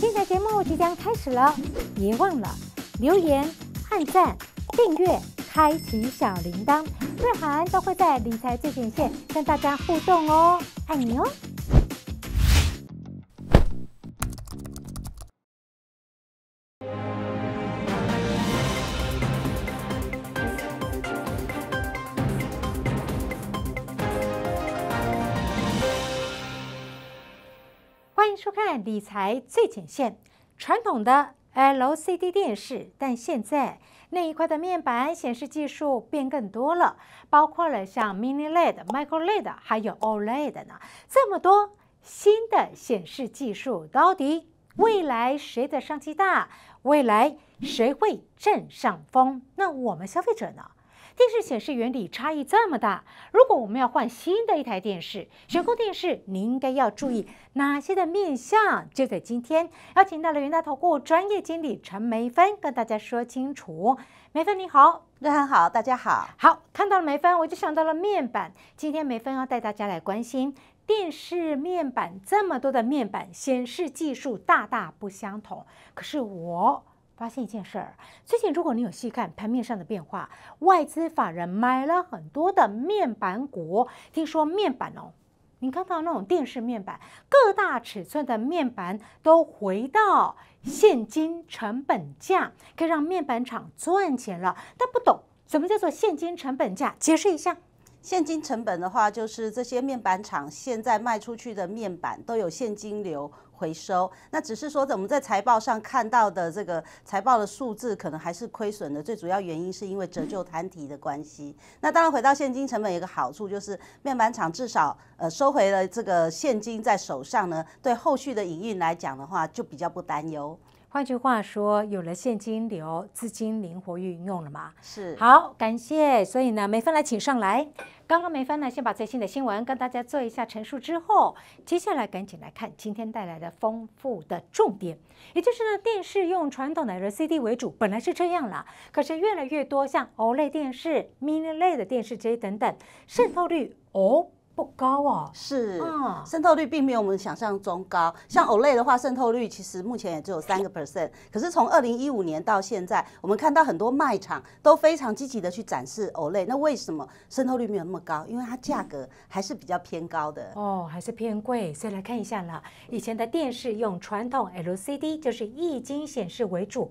精彩节目即将开始了，别忘了留言、按赞、订阅、开启小铃铛，瑞涵都会在理财最前线跟大家互动哦，爱你哦。看理财最前线，传统的 L C D 电视，但现在那一块的面板显示技术变更多了，包括了像 Mini L E D、Micro L E D，还有 O L E D 呢。这么多新的显示技术，到底未来谁的商机大？未来谁会占上风？那我们消费者呢？电视显示原理差异这么大，如果我们要换新的一台电视，悬空电视，你应该要注意哪些的面向？就在今天，邀请到了云大投顾专业经理陈梅芬跟大家说清楚。梅芬你好，瑞涵好，大家好。好，看到了梅芬，我就想到了面板。今天梅芬要带大家来关心电视面板，这么多的面板显示技术大大不相同。可是我。发现一件事儿，最近如果你有细看盘面上的变化，外资法人买了很多的面板股。听说面板哦，你看到那种电视面板，各大尺寸的面板都回到现金成本价，可以让面板厂赚钱了。但不懂什么叫做现金成本价，解释一下。现金成本的话，就是这些面板厂现在卖出去的面板都有现金流。回收，那只是说我们在财报上看到的这个财报的数字，可能还是亏损的。最主要原因是因为折旧摊提的关系。那当然，回到现金成本，有一个好处就是面板厂至少呃收回了这个现金在手上呢，对后续的营运来讲的话，就比较不担忧。换句话说，有了现金流，资金灵活运用了嘛？是。好，感谢。所以呢，梅芬来请上来。刚刚梅芬呢，先把最新的新闻跟大家做一下陈述之后，接下来赶紧来看今天带来的丰富的重点。也就是呢，电视用传统的 l C D 为主，本来是这样了，可是越来越多像 O l d 电视、Mini 类的电视这些等等，渗透率哦。不高啊，是啊，渗透率并没有我们想象中高。像 Olay 的话，渗透率其实目前也只有三个 percent。可是从二零一五年到现在，我们看到很多卖场都非常积极的去展示 Olay。那为什么渗透率没有那么高？因为它价格还是比较偏高的。哦，还是偏贵。先来看一下啦，以前的电视用传统 LCD 就是液晶显示为主，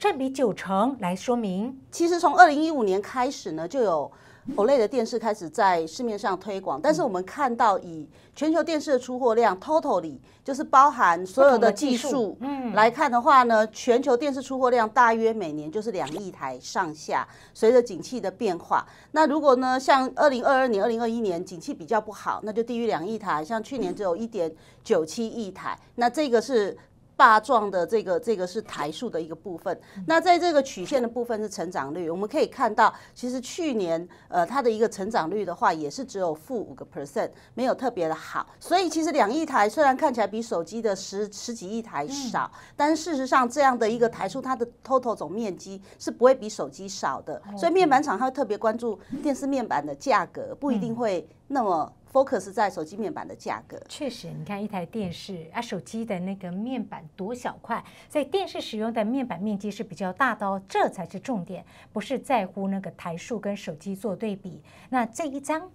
占比九成。来说明，其实从二零一五年开始呢，就有。Olay 的电视开始在市面上推广，但是我们看到以全球电视的出货量，total l y 就是包含所有的技术来看的话呢，全球电视出货量大约每年就是两亿台上下。随着景气的变化，那如果呢像二零二二年、二零二一年景气比较不好，那就低于两亿台，像去年只有一点九七亿台。那这个是。霸状的这个这个是台数的一个部分，那在这个曲线的部分是成长率。我们可以看到，其实去年呃它的一个成长率的话，也是只有负五个 percent，没有特别的好。所以其实两亿台虽然看起来比手机的十十几亿台少，但事实上这样的一个台数，它的 total 总面积是不会比手机少的。所以面板厂它会特别关注电视面板的价格，不一定会那么。focus 在手机面板的价格，确实，你看一台电视啊，手机的那个面板多小块，所以电视使用的面板面积是比较大的哦，这才是重点，不是在乎那个台数跟手机做对比。那这一张。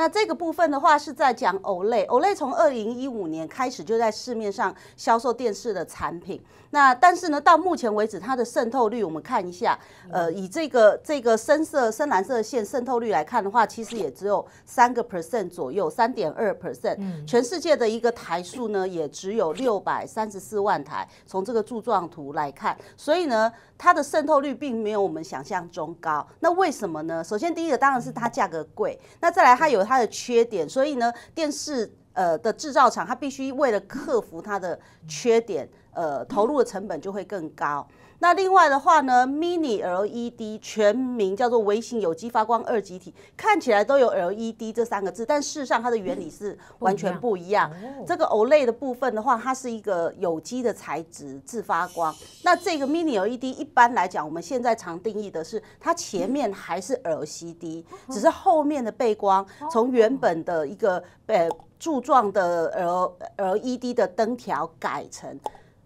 那这个部分的话是在讲 Olay，Olay 从二零一五年开始就在市面上销售电视的产品。那但是呢，到目前为止它的渗透率，我们看一下，呃，以这个这个深色深蓝色线渗透率来看的话，其实也只有三个 percent 左右，三点二 percent。全世界的一个台数呢也只有六百三十四万台。从这个柱状图来看，所以呢，它的渗透率并没有我们想象中高。那为什么呢？首先第一个当然是它价格贵，那再来它有。它的缺点，所以呢，电视呃的制造厂，它必须为了克服它的缺点，呃，投入的成本就会更高。那另外的话呢，mini LED 全名叫做微型有机发光二极体，看起来都有 LED 这三个字，但事实上它的原理是完全不一样。这个 OLED 的部分的话，它是一个有机的材质自发光。那这个 mini LED 一般来讲，我们现在常定义的是它前面还是 LCD，只是后面的背光从原本的一个呃柱状的 L LED 的灯条改成。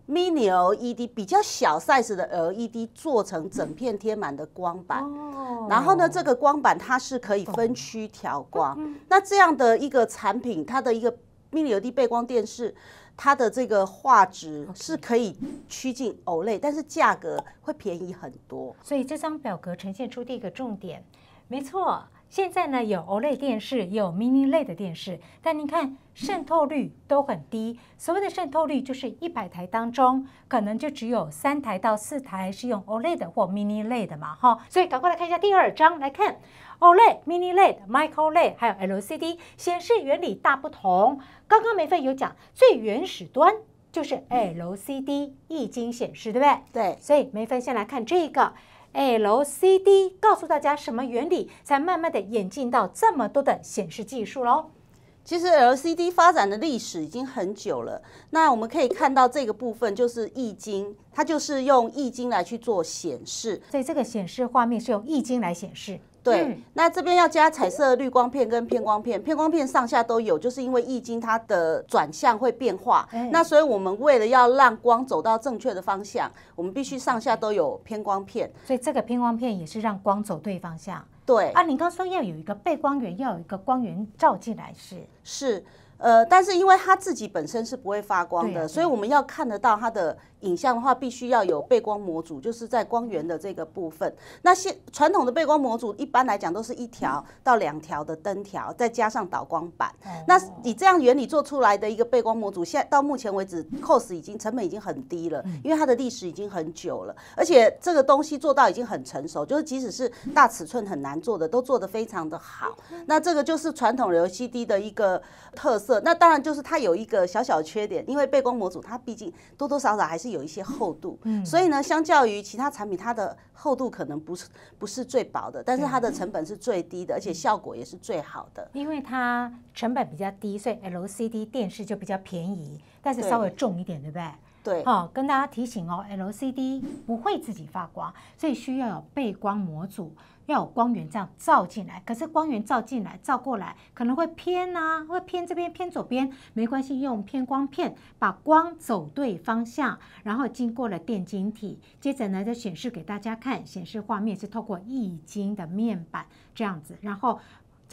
Mini LED 比较小 size 的 LED 做成整片贴满的光板，然后呢，这个光板它是可以分区调光。那这样的一个产品，它的一个 Mini LED 背光电视，它的这个画质是可以趋近 OLED，但是价格会便宜很多。所以这张表格呈现出第一个重点，没错。现在呢，有 OLED 电视，有 Mini LED 的电视，但您看渗透率都很低。所谓的渗透率，就是一百台当中，可能就只有三台到四台是用 OLED 或 Mini LED 的嘛，哈。所以赶快来看一下第二章，来看 OLED、Mini LED、Micro LED，还有 LCD 显示原理大不同。刚刚梅芬有讲，最原始端就是 LCD 液晶显示，对不对？对。所以梅芬先来看这个。L C D，告诉大家什么原理，才慢慢的演进到这么多的显示技术喽？其实 L C D 发展的历史已经很久了，那我们可以看到这个部分就是易经，它就是用易经来去做显示，所以这个显示画面是用易经来显示。对，那这边要加彩色滤光片跟偏光片，偏光片上下都有，就是因为易经它的转向会变化，那所以我们为了要让光走到正确的方向，我们必须上下都有偏光片。所以这个偏光片也是让光走对方向。对啊，你刚刚说要有一个背光源，要有一个光源照进来是？是，呃，但是因为它自己本身是不会发光的，所以我们要看得到它的。影像的话，必须要有背光模组，就是在光源的这个部分。那现传统的背光模组，一般来讲都是一条到两条的灯条，再加上导光板。那你这样原理做出来的一个背光模组，现在到目前为止，cost 已经成本已经很低了，因为它的历史已经很久了，而且这个东西做到已经很成熟，就是即使是大尺寸很难做的，都做的非常的好。那这个就是传统 LCD 的一个特色。那当然就是它有一个小小缺点，因为背光模组它毕竟多多少少还是。有一些厚度，所以呢，相较于其他产品，它的厚度可能不是不是最薄的，但是它的成本是最低的，而且效果也是最好的。因为它成本比较低，所以 LCD 电视就比较便宜，但是稍微重一点，对不对？对，好，跟大家提醒哦，LCD 不会自己发光，所以需要有背光模组。要有光源这样照进来，可是光源照进来照过来可能会偏呐，会偏这边偏左边，没关系，用偏光片把光走对方向，然后经过了电晶体，接着呢再显示给大家看，显示画面是透过液晶的面板这样子，然后。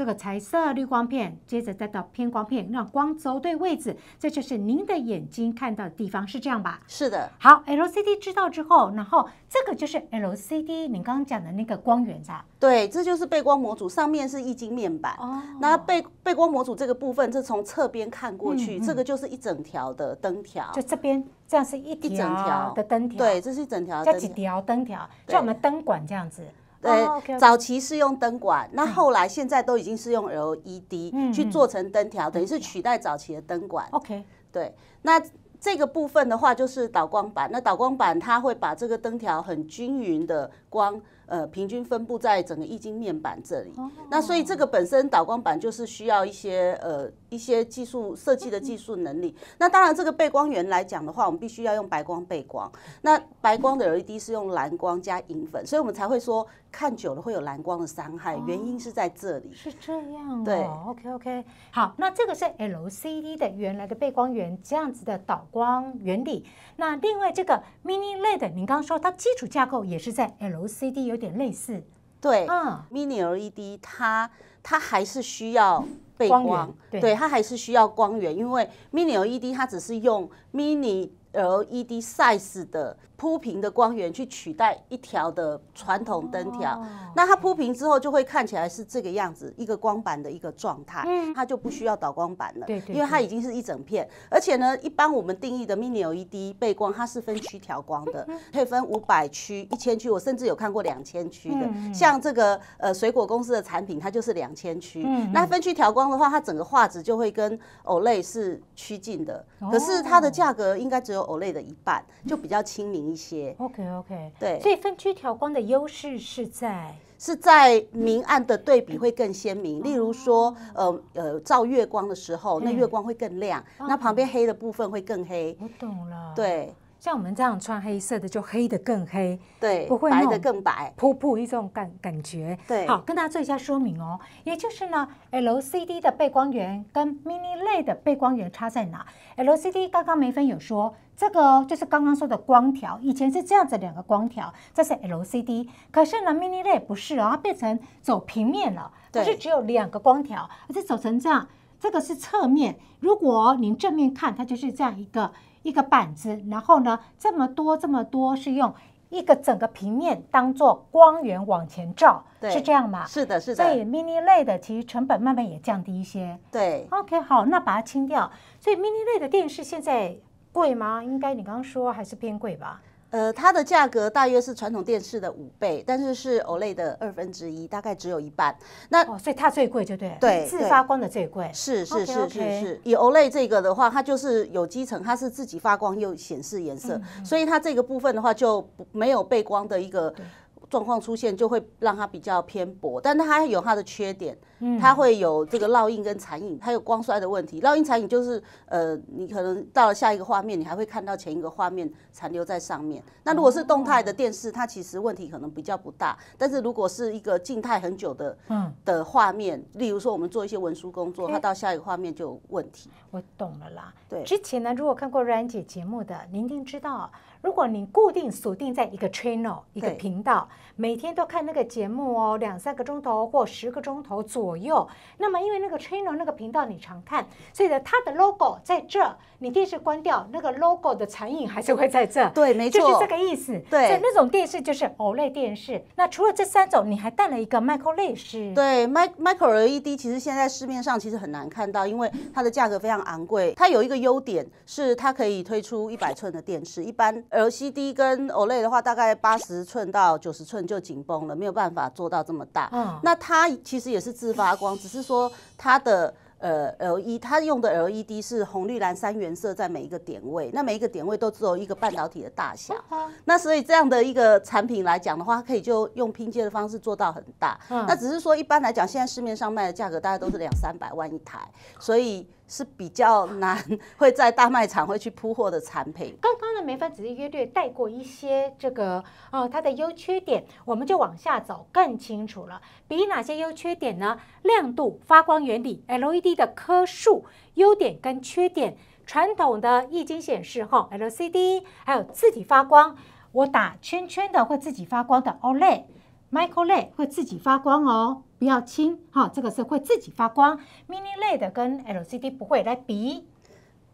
这个彩色滤光片，接着再到偏光片，让光走对位置，这就是您的眼睛看到的地方，是这样吧？是的。好，LCD 知道之后，然后这个就是 LCD，你刚刚讲的那个光源啊。对，这就是背光模组，上面是液晶面板。哦。那背背光模组这个部分，这从侧边看过去，这个就是一整条的灯条。就这边这样是一整条的灯条。对，这是一整条。加几条灯条，像我们灯管这样子。对，早期是用灯管，那后来现在都已经是用 L E D 去做成灯条，等于是取代早期的灯管。OK，对，那这个部分的话就是导光板，那导光板它会把这个灯条很均匀的光。呃，平均分布在整个液晶面板这里。那所以这个本身导光板就是需要一些呃一些技术设计的技术能力。那当然这个背光源来讲的话，我们必须要用白光背光。那白光的 LED 是用蓝光加银粉，所以我们才会说看久了会有蓝光的伤害，原因是在这里。是这样哦。对，OK OK。好，那这个是 LCD 的原来的背光源这样子的导光原理。那另外这个 Mini LED，你刚刚说它基础架构也是在 LCD 有。有点类似，对，Mini LED，它它还是需要背光，对，它还是需要光源，因为 Mini LED 它只是用 Mini LED size 的。铺平的光源去取代一条的传统灯条，那它铺平之后就会看起来是这个样子，一个光板的一个状态，它就不需要导光板了，因为它已经是一整片。而且呢，一般我们定义的 Mini LED 背光，它是分区调光的，可以分五百区、一千区，我甚至有看过两千区的。像这个呃水果公司的产品，它就是两千区。那分区调光的话，它整个画质就会跟 OLED 是趋近的，可是它的价格应该只有 OLED 的一半，就比较亲民。一些，OK OK，对，所以分区调光的优势是在是在明暗的对比会更鲜明。例如说，呃呃，照月光的时候，那月光会更亮，那旁边黑的部分会更黑。我懂了，对。像我们这样穿黑色的，就黑的更黑，对，不会白的更白，噗噗一种感感觉。对，好，跟大家做一下说明哦。也就是呢，LCD 的背光源跟 Mini LED 的背光源差在哪？LCD 刚刚梅芬有说，这个就是刚刚说的光条，以前是这样子两个光条，这是 LCD。可是呢，Mini LED 不是啊，它变成走平面了，它是只有两个光条，而且走成这样，这个是侧面。如果您正面看，它就是这样一个。一个板子，然后呢，这么多这么多是用一个整个平面当做光源往前照，是这样吗？是的，是的。所以 mini 类的其实成本慢慢也降低一些。对，OK，好，那把它清掉。所以 mini 类的电视现在贵吗？应该你刚刚说还是偏贵吧。呃，它的价格大约是传统电视的五倍，但是是 OLED 的二分之一，大概只有一半。那哦，所以它最贵就对，对，自发光的最贵。是是是是是，以 OLED 这个的话，它就是有基层，它是自己发光又显示颜色，所以它这个部分的话就没有背光的一个。状况出现就会让它比较偏薄，但它有它的缺点，它会有这个烙印跟残影，它有光衰的问题。烙印残影就是呃，你可能到了下一个画面，你还会看到前一个画面残留在上面。那如果是动态的电视，它其实问题可能比较不大，但是如果是一个静态很久的嗯的画面，例如说我们做一些文书工作，它到下一个画面就有问题。我懂了啦，对。之前呢，如果看过冉姐节目的，您一定知道。如果你固定锁定在一个 channel 一个频道。每天都看那个节目哦，两三个钟头或十个钟头左右。那么因为那个 Channel 那个频道你常看，所以呢，它的 Logo 在这，你电视关掉，那个 Logo 的残影还是会在这。对，没错，就是这个意思。对，那种电视就是 OLED 电视。那除了这三种，你还带了一个 Micro LED。对，Micro LED 其实现在市面上其实很难看到，因为它的价格非常昂贵。它有一个优点是它可以推出一百寸的电视，一般 LCD 跟 OLED 的话，大概八十寸到九十寸。就紧绷了，没有办法做到这么大。那它其实也是自发光，只是说它的呃 L E，它用的 L E D 是红绿蓝三原色在每一个点位，那每一个点位都只有一个半导体的大小。那所以这样的一个产品来讲的话，可以就用拼接的方式做到很大。那只是说一般来讲，现在市面上卖的价格大概都是两三百万一台，所以。是比较难会在大卖场会去铺货的产品。刚刚的梅芬只是约略带过一些这个哦，它的优缺点，我们就往下走更清楚了。比哪些优缺点呢？亮度、发光原理、LED 的颗数、优点跟缺点。传统的液晶显示后，LCD 还有自己发光，我打圈圈的会自己发光的 OLED，Micro LED 会自己发光哦。比较轻哈，这个是会自己发光。Mini LED 跟 LCD 不会来比。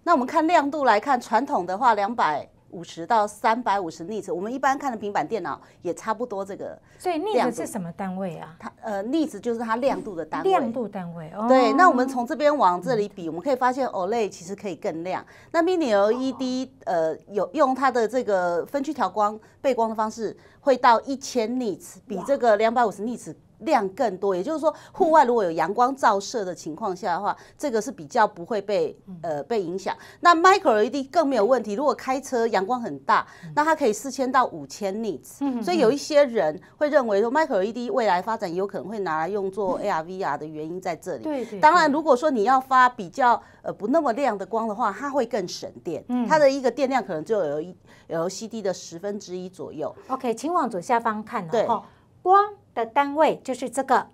那我们看亮度来看，传统的话两百五十到三百五十 nits，我们一般看的平板电脑也差不多这个。所以那个是什么单位啊？它呃 nits 就是它亮度的单位。亮度单位。哦。对，那我们从这边往这里比，我们可以发现 OLED 其实可以更亮。那 Mini LED，呃，有用它的这个分区调光背光的方式，会到一千 nits，比这个两百五十 nits。量更多，也就是说，户外如果有阳光照射的情况下的话，这个是比较不会被呃被影响。那 micro LED 更没有问题。如果开车阳光很大，那它可以四千到五千 nits。所以有一些人会认为说，micro LED 未来发展有可能会拿来用作 AR VR 的原因在这里。对当然，如果说你要发比较呃不那么亮的光的话，它会更省电。它的一个电量可能就有一 l CD 的十分之一左右。OK，请往左下方看，对，光。的单位就是这个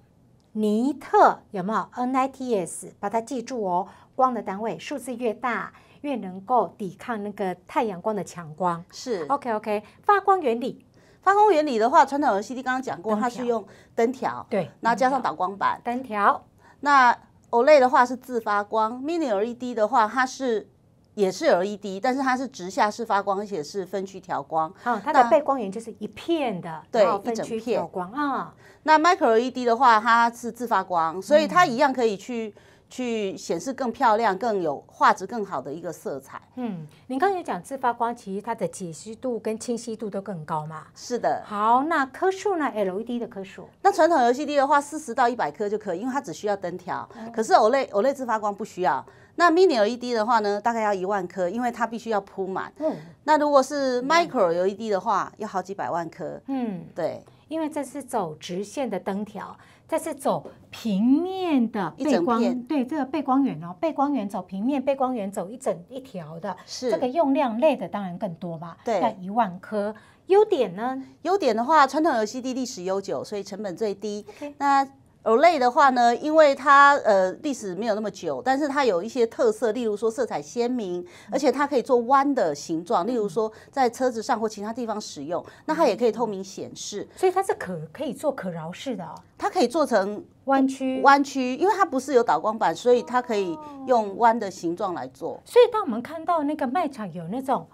尼特有没有？nits，把它记住哦。光的单位，数字越大越能够抵抗那个太阳光的强光。是，OK OK。发光原理，发光原理的话，传统 LED 刚刚讲过，它是用灯条，对，然后加上导光板。灯条。那 OLED 的话是自发光，Mini LED 的话它是。也是 LED，但是它是直下式发光，而且是分区调光。好，它的背光源就是一片的，对，一整片调光啊。那 Micro LED 的话，它是自发光，所以它一样可以去。去显示更漂亮、更有画质更好的一个色彩。嗯，您刚才讲自发光，其实它的解析度跟清晰度都更高嘛。是的。好，那颗数呢？LED 的颗数？那传统游戏机的话，四十到一百颗就可以，因为它只需要灯条。可是 OLED OLED 自发光不需要。那 Mini LED 的话呢？大概要一万颗，因为它必须要铺满。嗯。那如果是 Micro LED 的话，要好几百万颗。嗯。对。因为这是走直线的灯条，这是走平面的背光，对，这个背光源哦，背光源走平面，背光源走一整一条的，是这个用量累的当然更多嘛，对，一万颗。优点呢？优点的话，传统游戏 d 历史悠久，所以成本最低。那 o l a y 的话呢，因为它呃历史没有那么久，但是它有一些特色，例如说色彩鲜明，而且它可以做弯的形状，例如说在车子上或其他地方使用，那它也可以透明显示，所以它是可可以做可挠式的哦，它可以做成弯曲弯曲，因为它不是有导光板，所以它可以用弯的形状来做，所以当我们看到那个卖场有那种。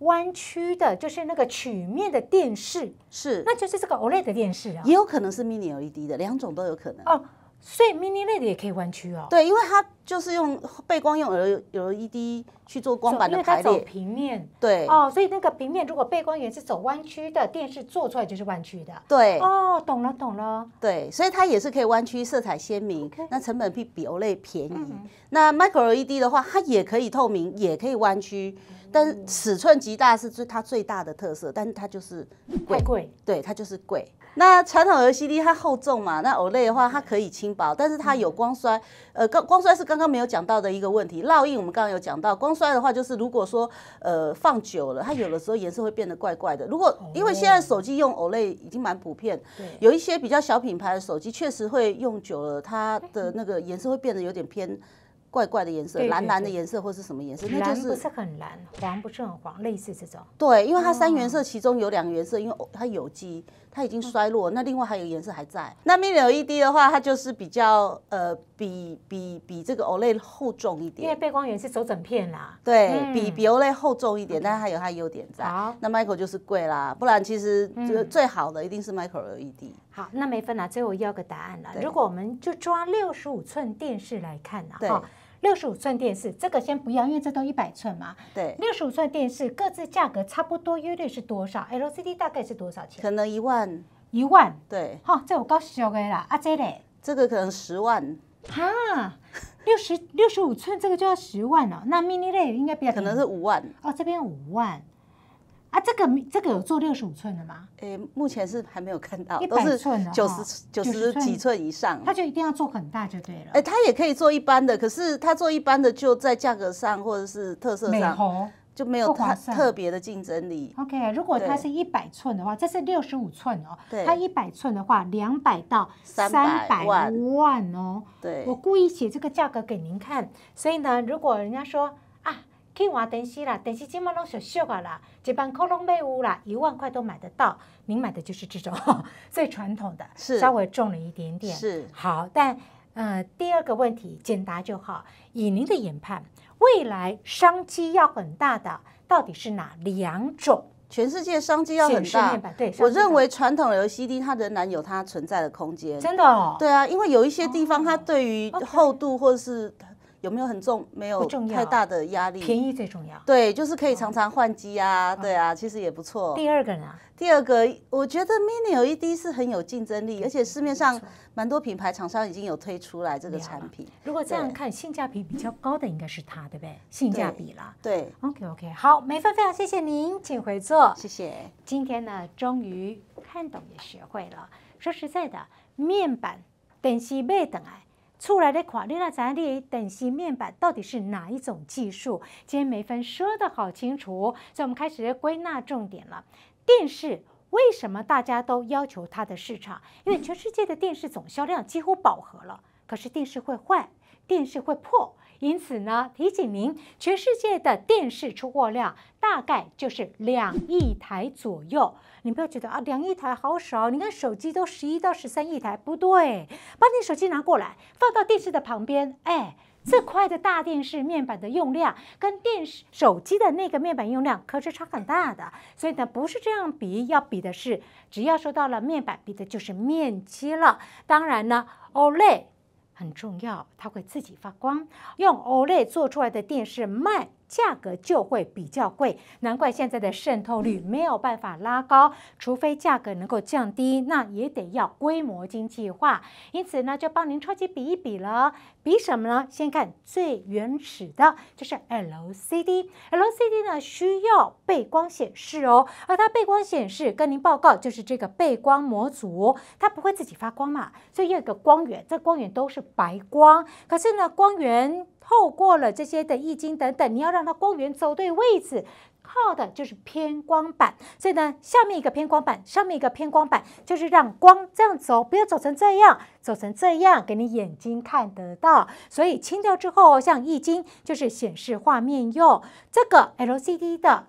弯曲的，就是那个曲面的电视，是，那就是这个 OLED 电视啊，也有可能是 Mini LED 的，两种都有可能。哦，所以 Mini LED 也可以弯曲哦。对，因为它就是用背光用 OLED 去做光板的排列，它走平面。对。哦，所以那个平面如果背光源是走弯曲的，电视做出来就是弯曲的。对。哦，懂了，懂了。对，所以它也是可以弯曲，色彩鲜明。那成本比比 OLED 便宜。那 Micro LED 的话，它也可以透明，也可以弯曲。但是尺寸极大是最它最大的特色，但是它就是贵贵，对它就是贵。那传统戏机 D 它厚重嘛，那 Olay 的话它可以轻薄，但是它有光衰，呃，光光衰是刚刚没有讲到的一个问题。烙印我们刚刚有讲到，光衰的话就是如果说呃放久了，它有的时候颜色会变得怪怪的。如果因为现在手机用 Olay 已经蛮普遍，有一些比较小品牌的手机确实会用久了，它的那个颜色会变得有点偏。怪怪的颜色，蓝蓝的颜色，或是什么颜色？那就是不是很蓝，黄不是很黄，类似这种。对，因为它三原色其中有两个原色，因为它有机。它已经衰落，那另外还有颜色还在。那 Micro LED 的话，它就是比较呃比比比这个 OLED 厚重一点，因为背光源是走整片啦，对比比 OLED 厚重一点，但是它有它的优点在。那 Micro 就是贵啦，不然其实最好的一定是 Micro LED。好，那没分了，最后要个答案了。如果我们就抓六十五寸电视来看呢？对。六十五寸电视，这个先不要，因为这都一百寸嘛。对，六十五寸电视各自价格差不多，约略是多少？LCD 大概是多少钱？可能一万。一万。对。好，这我告俗你啦。阿杰嘞。这个可能十万。哈，六十六十五寸这个就要十万哦。那 Mini 类应该比较。可能是五万。哦，这边五万。啊，这个这个有做六十五寸的吗？诶，目前是还没有看到，都是九十九十几寸以上，他就一定要做很大就对了。诶，他也可以做一般的，可是他做一般的就在价格上或者是特色上就没有特特别的竞争力。OK，如果它是一百寸的话，这是六十五寸哦。它一百寸的话，两百到三百万万哦。对。我故意写这个价格给您看，所以呢，如果人家说。听话电视啦，电视现在拢缩小啊啦，一般可能买屋啦，一万块都买得到。您买的就是这种 最传统的，是稍微重了一点点，是好。但呃，第二个问题简答就好。以您的研判，未来商机要很大的，到底是哪两种？全世界商机要很大，我认为传统游戏机它仍然有它存在的空间，真的。对啊，因为有一些地方它对于厚度或者是。有没有很重？没有太大的压力。便宜最重要。对，就是可以常常换机啊，对啊，其实也不错。第二个呢？第二个，我觉得 Mini 有一 D 是很有竞争力，而且市面上蛮多品牌厂商已经有推出来这个产品。如果这样看，性价比比较高的应该是它，对不对？性价比啦。对。OK OK，好，梅芬常谢谢您，请回座。谢谢。今天呢，终于看懂也学会了。说实在的，面板电视买回来。出来的垮 u 了，咱的等息面板到底是哪一种技术？今天梅芬说的好清楚，所以我们开始归纳重点了。电视为什么大家都要求它的市场？因为全世界的电视总销量几乎饱和了，可是电视会坏，电视会破。因此呢，提醒您，全世界的电视出货量大概就是两亿台左右。你不要觉得啊，两亿台好少。你看手机都十一到十三亿台，不对。把你手机拿过来，放到电视的旁边，哎，这块的大电视面板的用量跟电视手机的那个面板用量可是差很大的。所以呢，不是这样比，要比的是，只要说到了面板，比的就是面积了。当然呢，o l e d 很重要，它会自己发光。用 OLED 做出来的电视卖。价格就会比较贵，难怪现在的渗透率没有办法拉高，除非价格能够降低，那也得要规模经济化。因此呢，就帮您超级比一比了，比什么呢？先看最原始的，就是 LCD。LCD 呢需要背光显示哦，而它背光显示，跟您报告就是这个背光模组，它不会自己发光嘛，所以一个光源，这光源都是白光，可是呢光源。透过了这些的液晶等等，你要让它光源走对位置，靠的就是偏光板。所以呢，下面一个偏光板，上面一个偏光板，就是让光这样走，不要走成这样，走成这样，给你眼睛看得到。所以清掉之后，像液晶就是显示画面用这个 LCD 的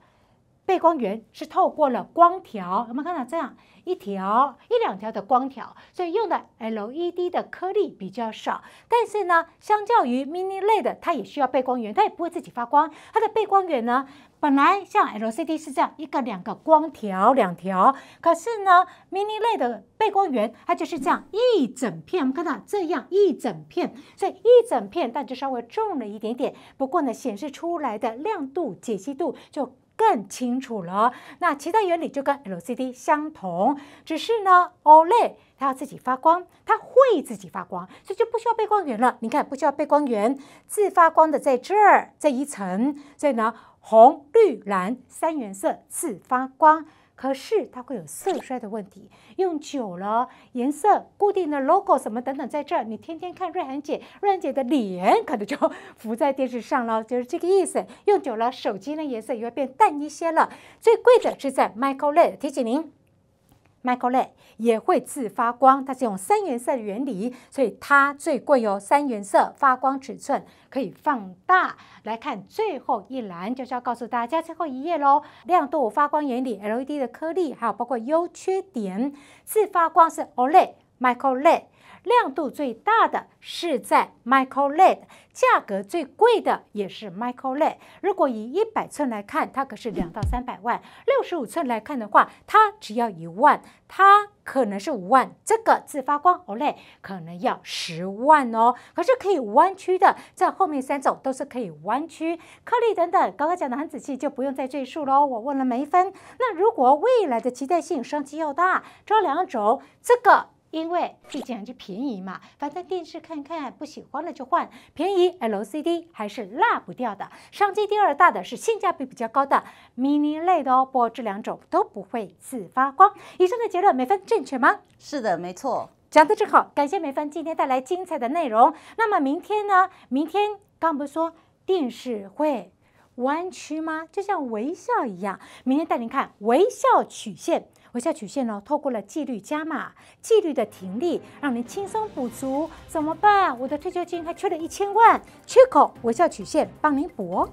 背光源是透过了光条，有没有看到这样？一条一两条的光条，所以用的 LED 的颗粒比较少。但是呢，相较于 Mini 类的，它也需要背光源，它也不会自己发光。它的背光源呢，本来像 LCD 是这样一个两个光条，两条。可是呢，Mini 类的背光源，它就是这样一整片。我们看到这样一整片，所以一整片，但就稍微重了一点点。不过呢，显示出来的亮度、解析度就。更清楚了，那其他原理就跟 L C D 相同，只是呢 O L E 它要自己发光，它会自己发光，所以就不需要背光源了。你看，不需要背光源，自发光的在这儿这一层，所以呢红绿蓝三原色自发光。可是它会有色衰的问题，用久了颜色固定的 logo 什么等等，在这儿你天天看瑞涵姐，瑞涵姐的脸可能就浮在电视上了，就是这个意思。用久了手机的颜色也会变淡一些了。最贵的是在 Michael l e 提醒您。Micro LED 也会自发光，它是用三原色的原理，所以它最贵哦。三原色发光，尺寸可以放大来看。最后一栏就是要告诉大家最后一页喽，亮度发光原理，LED 的颗粒，还有包括优缺点。自发光是 OLED。Micro LED 亮度最大的是在 Micro LED，价格最贵的也是 Micro LED。如果以一百寸来看，它可是两到三百万；六十五寸来看的话，它只要一万，它可能是五万。这个自发光 OLED 可能要十万哦，可是可以弯曲的。这后面三种都是可以弯曲，颗粒等等，刚刚讲的很仔细，就不用再赘述了哦。我问了梅芬，那如果未来的期待性、商机又大，这两种这个。因为毕竟还是便宜嘛，反正电视看看不喜欢了就换，便宜 LCD 还是落不掉的。商机第二大的是性价比比较高的 Mini 类的哦，不过这两种都不会自发光。以上的结论美芬正确吗？是的，没错，讲的真好，感谢美芬今天带来精彩的内容。那么明天呢？明天刚不说电视会。弯曲吗？就像微笑一样。明天带您看微笑曲线。微笑曲线呢，透过了纪律加码，纪律的停力，让您轻松补足。怎么办？我的退休金还缺了一千万缺口，微笑曲线帮您补。